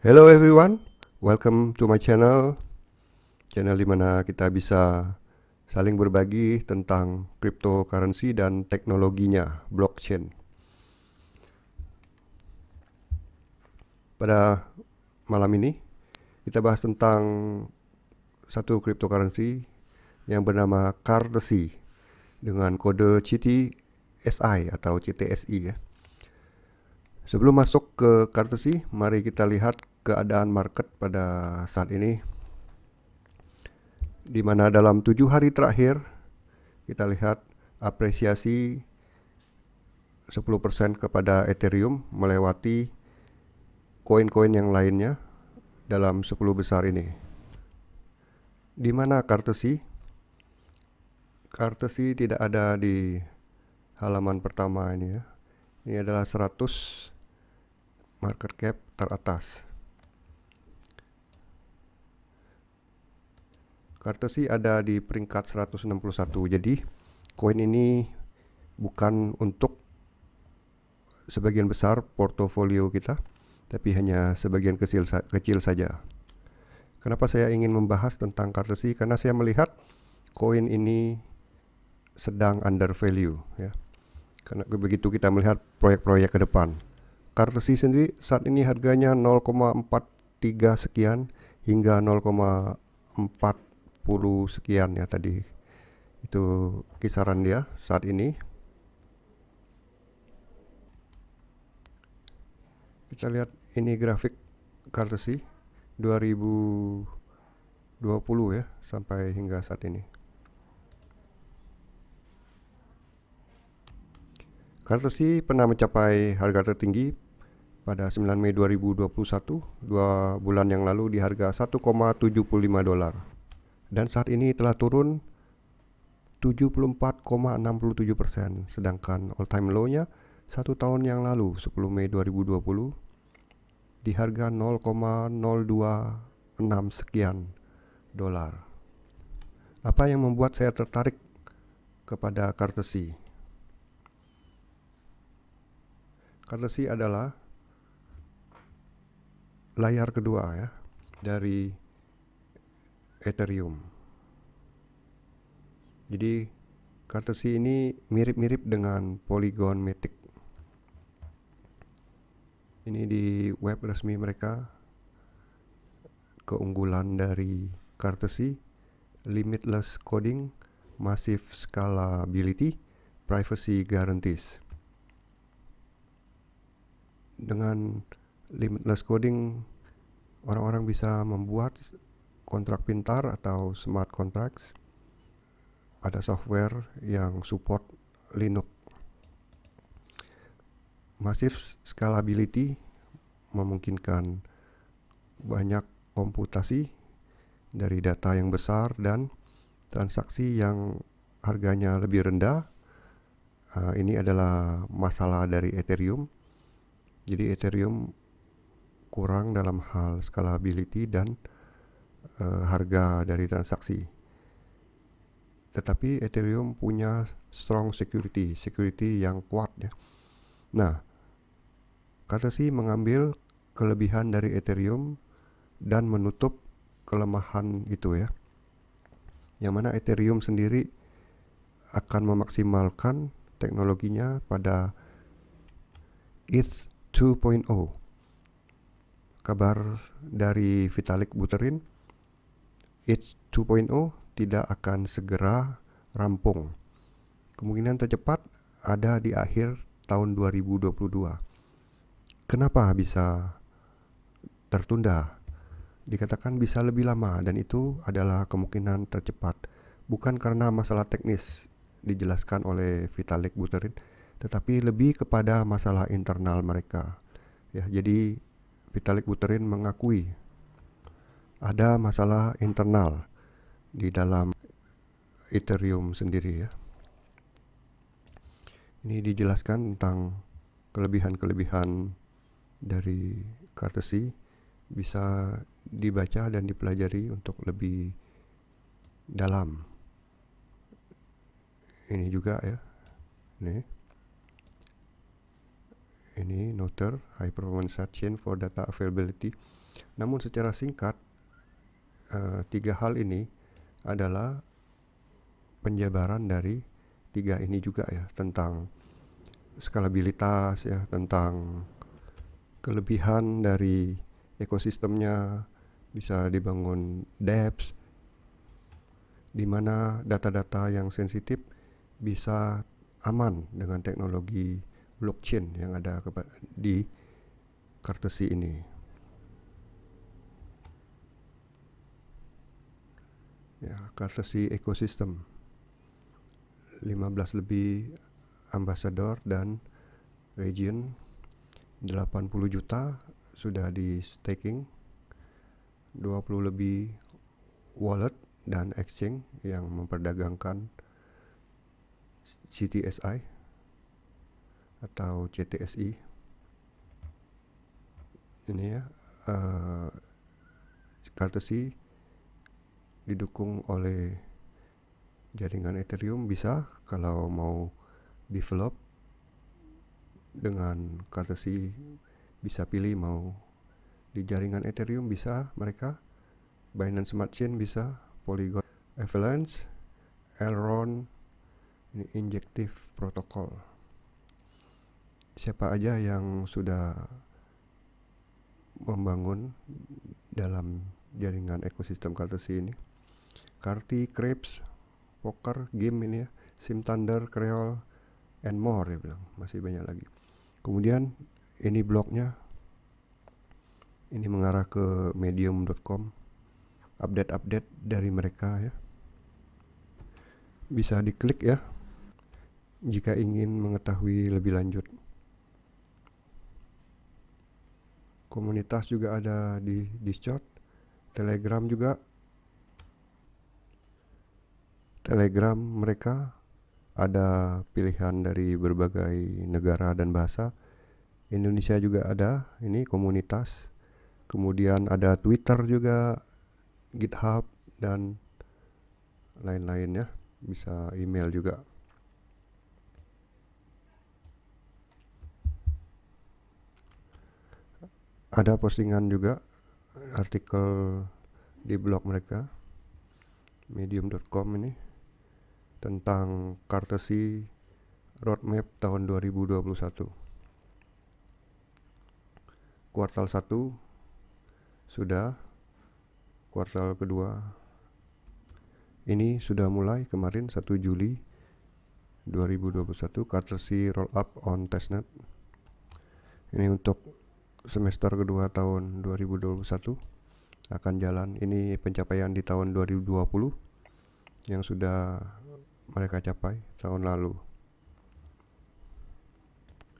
Hello everyone, welcome to my channel. Channel dimana kita bisa saling berbagi tentang cryptocurrency dan teknologinya, blockchain. Pada malam ini kita bahas tentang satu cryptocurrency yang bernama Cardesi dengan kode CTSI atau CTSI ya. Sebelum masuk ke Cardesi, mari kita lihat keadaan market pada saat ini di mana dalam tujuh hari terakhir kita lihat apresiasi 10% kepada Ethereum melewati koin-koin yang lainnya dalam 10 besar ini. Di mana Kartesi? Kartesi tidak ada di halaman pertama ini ya. Ini adalah 100 market cap teratas. Kartesi ada di peringkat 161. Jadi koin ini bukan untuk sebagian besar portofolio kita, tapi hanya sebagian kecil kecil saja. Kenapa saya ingin membahas tentang Kartesi? Karena saya melihat koin ini sedang under value ya. Karena begitu kita melihat proyek-proyek ke depan. Kartesi sendiri saat ini harganya 0,43 sekian hingga 0,4 sekian ya tadi itu kisaran dia saat ini kita lihat ini grafik Kartesi 2020 ya sampai hingga saat ini Kartesi pernah mencapai harga tertinggi pada 9 Mei 2021, dua bulan yang lalu di harga 1,75 dolar dan saat ini telah turun 74,67 persen, sedangkan all time low-nya satu tahun yang lalu 10 Mei 2020 di harga 0,026 sekian dolar. Apa yang membuat saya tertarik kepada Cartesi? Cartesi adalah layar kedua ya dari Ethereum. Jadi kartu C ini mirip-mirip dengan Polygon Matic. Ini di web resmi mereka keunggulan dari kartu C limitless coding, massive scalability, privacy guarantees. Dengan limitless coding orang-orang bisa membuat kontrak pintar atau smart contracts ada software yang support Linux massive scalability memungkinkan banyak komputasi dari data yang besar dan transaksi yang harganya lebih rendah uh, ini adalah masalah dari Ethereum jadi Ethereum kurang dalam hal scalability dan Eh, harga dari transaksi. Tetapi Ethereum punya strong security, security yang kuat ya. Nah, kata sih mengambil kelebihan dari Ethereum dan menutup kelemahan itu ya. Yang mana Ethereum sendiri akan memaksimalkan teknologinya pada ETH 2.0. Kabar dari Vitalik Buterin H 2.0 tidak akan segera rampung. Kemungkinan tercepat ada di akhir tahun 2022. Kenapa bisa tertunda? Dikatakan bisa lebih lama dan itu adalah kemungkinan tercepat. Bukan karena masalah teknis dijelaskan oleh Vitalik Buterin, tetapi lebih kepada masalah internal mereka. Ya, jadi Vitalik Buterin mengakui ada masalah internal di dalam Ethereum sendiri ya. Ini dijelaskan tentang kelebihan-kelebihan dari Cartesi bisa dibaca dan dipelajari untuk lebih dalam. Ini juga ya. Ini ini Noter High Performance chain for Data Availability. Namun secara singkat uh, tiga hal ini adalah penjabaran dari tiga ini juga ya tentang skalabilitas ya tentang kelebihan dari ekosistemnya bisa dibangun dApps di mana data-data yang sensitif bisa aman dengan teknologi blockchain yang ada di Kartesi ini. ya, Kartesi Ekosistem 15 lebih ambasador dan region 80 juta sudah di staking 20 lebih wallet dan exchange yang memperdagangkan CTSI atau CTSI ini ya uh, Kartesi didukung oleh jaringan Ethereum bisa kalau mau develop dengan currency bisa pilih mau di jaringan Ethereum bisa mereka Binance Smart Chain bisa Polygon Avalanche Elrond ini injective protokol siapa aja yang sudah membangun dalam jaringan ekosistem kartesi ini Karti, Krebs, Poker, Game ini ya, Sim Thunder, Creole, and more ya bilang masih banyak lagi kemudian ini blognya ini mengarah ke medium.com update-update dari mereka ya bisa diklik ya jika ingin mengetahui lebih lanjut komunitas juga ada di Discord Telegram juga Telegram mereka ada pilihan dari berbagai negara dan bahasa. Indonesia juga ada, ini komunitas. Kemudian ada Twitter juga, GitHub dan lain-lain ya. Bisa email juga. Ada postingan juga artikel di blog mereka medium.com ini tentang Kartesi Roadmap tahun 2021. Kuartal 1 sudah, kuartal kedua ini sudah mulai kemarin 1 Juli 2021 Kartesi roll up on testnet. Ini untuk semester kedua tahun 2021 akan jalan. Ini pencapaian di tahun 2020 yang sudah mereka capai tahun lalu.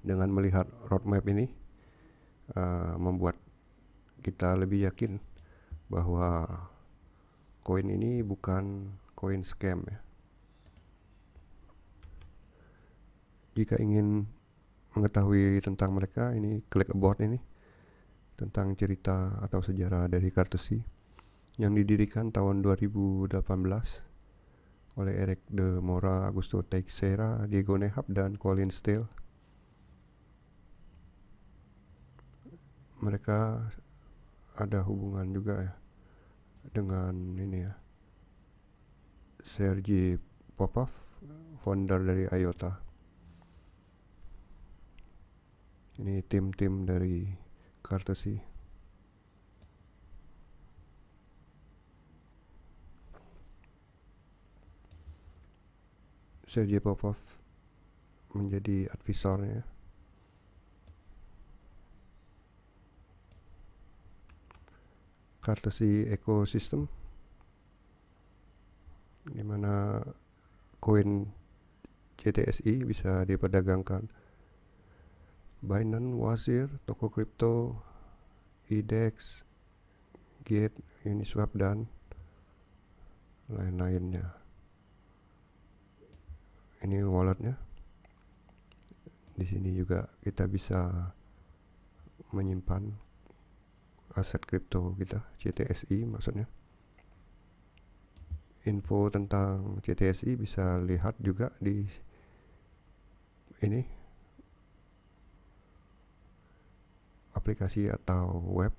Dengan melihat roadmap ini, uh, membuat kita lebih yakin bahwa koin ini bukan koin scam ya. Jika ingin mengetahui tentang mereka, ini klik about ini tentang cerita atau sejarah dari Kartusi yang didirikan tahun 2018 oleh Eric de Mora, Augusto Teixeira, Diego Nehab, dan Colin Steele. Mereka ada hubungan juga ya dengan ini ya Sergi Popov, founder dari IOTA. Ini tim-tim dari Kartesi. Sergei Popov menjadi advisornya. Kartesi ekosistem di mana koin CTSI bisa diperdagangkan. Binance, Wazir, toko kripto, IDEX, Gate, Uniswap dan lain-lainnya ini walletnya di sini juga kita bisa menyimpan aset kripto kita CTSI maksudnya info tentang CTSI bisa lihat juga di ini aplikasi atau web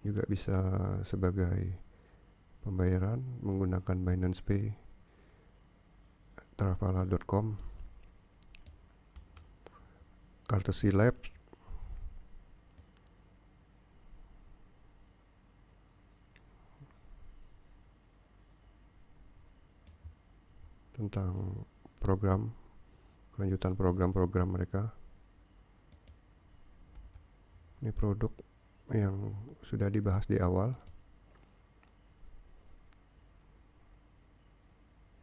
juga bisa sebagai pembayaran menggunakan Binance Pay Travala.com Kartesi Lab tentang program kelanjutan program-program mereka ini produk yang sudah dibahas di awal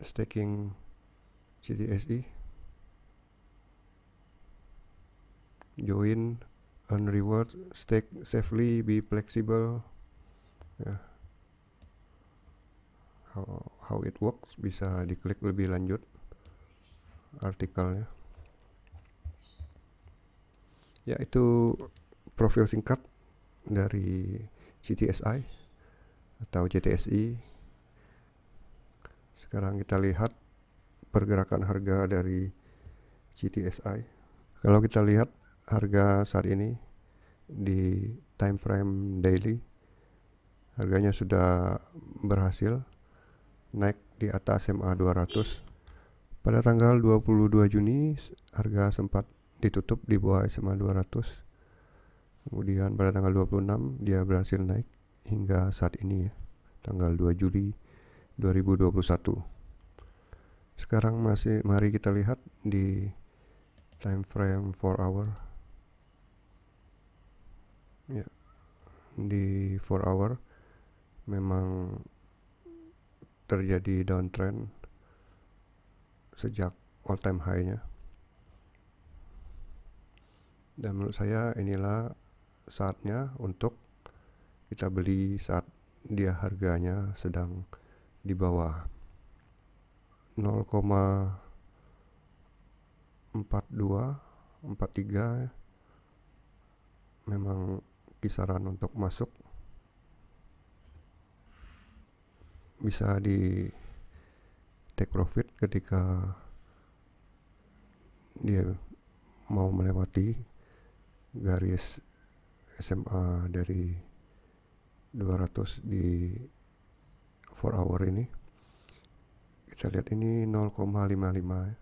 staking CTSI e, join earn reward stake safely be flexible yeah. how, how it works bisa diklik lebih lanjut artikelnya ya itu profil singkat dari CTSI atau CTSI e. Sekarang kita lihat pergerakan harga dari GTSI. Kalau kita lihat harga saat ini di time frame daily harganya sudah berhasil naik di atas SMA 200 pada tanggal 22 Juni harga sempat ditutup di bawah SMA 200 kemudian pada tanggal 26 dia berhasil naik hingga saat ini ya tanggal 2 Juli 2021 sekarang masih mari kita lihat di time frame 4 hour ya di 4 hour memang terjadi downtrend sejak all time high nya dan menurut saya inilah saatnya untuk kita beli saat dia harganya sedang di bawah 0,4243 memang kisaran untuk masuk bisa di take profit ketika dia mau melewati garis SMA dari 200 di 4 hour ini kita lihat ini 0,55 ya.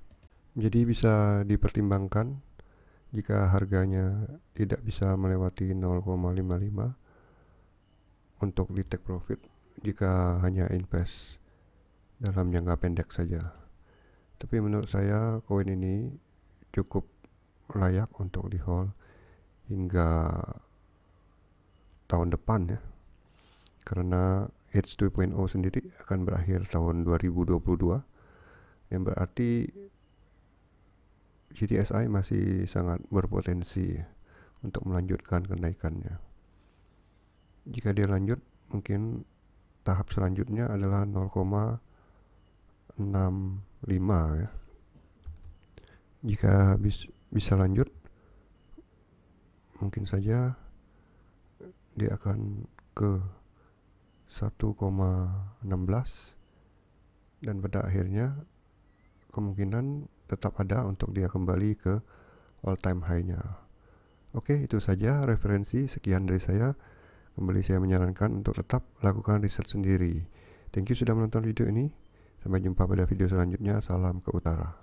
jadi bisa dipertimbangkan jika harganya tidak bisa melewati 0,55 untuk di take profit jika hanya invest dalam jangka pendek saja tapi menurut saya koin ini cukup layak untuk di hold hingga tahun depan ya karena h 2.0 sendiri akan berakhir tahun 2022 yang berarti GTSI masih sangat berpotensi untuk melanjutkan kenaikannya. Jika dia lanjut, mungkin tahap selanjutnya adalah 0,65 ya. Jika bis, bisa lanjut, mungkin saja dia akan ke 1,16 dan pada akhirnya kemungkinan tetap ada untuk dia kembali ke all time high-nya. Oke, itu saja referensi sekian dari saya. Kembali saya menyarankan untuk tetap lakukan riset sendiri. Thank you sudah menonton video ini. Sampai jumpa pada video selanjutnya. Salam ke utara.